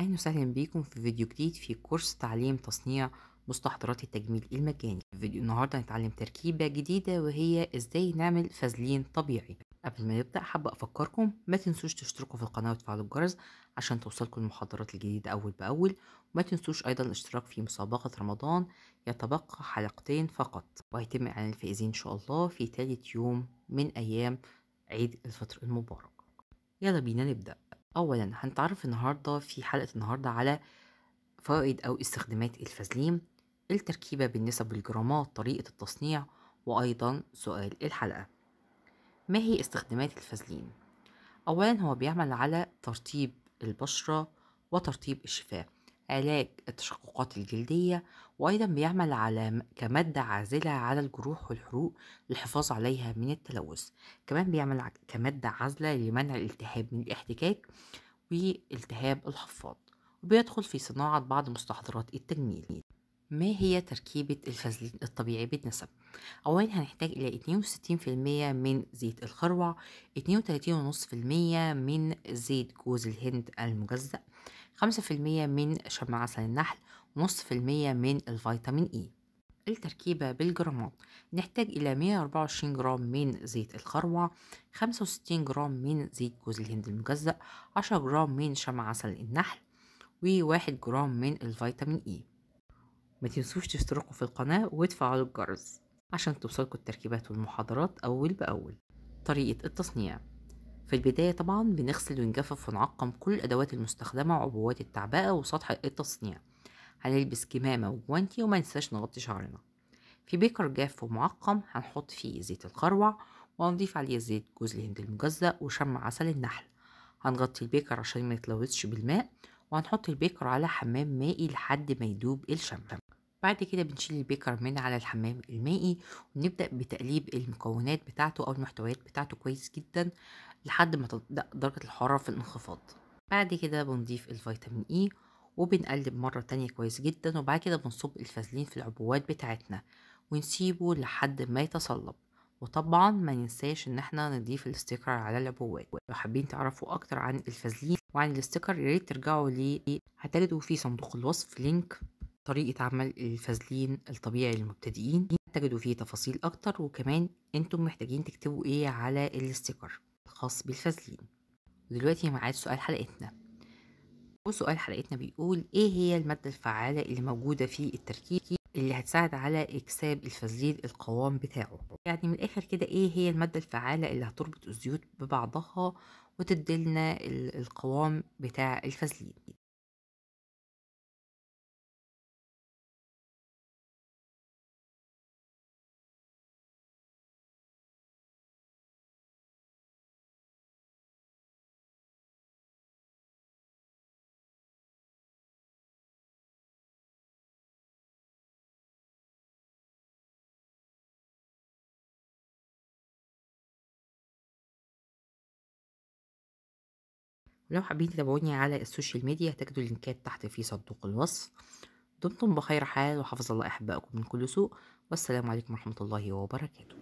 أهلا وسهلا بيكم في فيديو جديد في كورس تعليم تصنيع مستحضرات التجميل المجاني في فيديو النهاردة هنتعلم تركيبة جديدة وهي إزاي نعمل فازلين طبيعي قبل ما نبدأ حابة أفكركم ما تنسوش تشتركوا في القناة وتفعلوا الجرس عشان توصلكم المحاضرات الجديدة أول بأول وما تنسوش أيضا الاشتراك في مسابقة رمضان يتبقى حلقتين فقط وهيتم إعلان الفائزين إن شاء الله في تالت يوم من أيام عيد الفطر المبارك يلا بينا نبدأ أولا هنتعرف النهاردة في حلقة النهاردة على فوائد أو استخدامات الفازلين التركيبة بالنسب والجرامات طريقة التصنيع وأيضا سؤال الحلقة ما هي استخدامات الفازلين؟ أولا هو بيعمل على ترطيب البشرة وترطيب الشفاه علاج التشققات الجلدية وأيضا بيعمل على كمادة عازلة على الجروح والحروق للحفاظ عليها من التلوث كمان بيعمل كمادة عازلة لمنع الالتهاب من الاحتكاك والتهاب الحفاض وبيدخل في صناعة بعض مستحضرات التجميل ما هي تركيبة الفازلين الطبيعي بالنسب؟ أولا هنحتاج إلى 62% من زيت الخروع 32.5% من زيت جوز الهند المجزأ 5% من شمع عسل النحل ونص في المية من الفيتامين إي e. التركيبة بالجرامات نحتاج إلى 124 جرام من زيت الخروع 65 جرام من زيت جوز الهند المجزأ 10 جرام من شمع عسل النحل و1 جرام من الفيتامين إي e. ما تنسوش تشتركوا في القناة وتفعلوا الجرس عشان توصلكوا التركيبات والمحاضرات أول بأول طريقة التصنيع في البداية طبعا بنغسل ونجفف ونعقم كل الأدوات المستخدمة وعبوات التعبئة وسطح التصنيع هنلبس كمامة وجوانتي وما ننساش نغطي شعرنا في بيكر جاف ومعقم هنحط فيه زيت القروع وهنضيف عليه زيت جوز الهند المجزأ وشم عسل النحل هنغطي البيكر عشان ما يتلوثش بالماء وهنحط البيكر على حمام مائي لحد ما يدوب الشمع بعد كده بنشيل البيكر من على الحمام المائي ونبدأ بتقليب المكونات بتاعته أو المحتويات بتاعته كويس جدا لحد ما تبدأ درجة الحرارة في الانخفاض بعد كده بنضيف الفيتامين إي e وبنقلب مرة تانية كويس جدا وبعد كده بنصب الفازلين في العبوات بتاعتنا ونسيبه لحد ما يتصلب وطبعا ما ننساش ان احنا نضيف الاستيكر على العبوات لو حابين تعرفوا اكتر عن الفازلين وعن الاستيكر ياريت ترجعوا ليه هتجدوا في صندوق الوصف لينك طريقة عمل الفازلين الطبيعي للمبتدئين تجدوا فيه تفاصيل أكتر وكمان أنتم محتاجين تكتبوا إيه على الاستيكر الخاص بالفازلين دلوقتي معاد سؤال حلقتنا وسؤال حلقتنا بيقول إيه هي المادة الفعالة اللي موجودة في التركيب اللي هتساعد على إكساب الفازلين القوام بتاعه يعني من الآخر كده إيه هي المادة الفعالة اللي هتربط الزيوت ببعضها وتديلنا القوام بتاع الفازلين ولو حابين تتابعوني على السوشيال ميديا هتجدوا اللينكات تحت في صندوق الوصف دمتم بخير حال وحفظ الله أحبائكم من كل سوء والسلام عليكم ورحمة الله وبركاته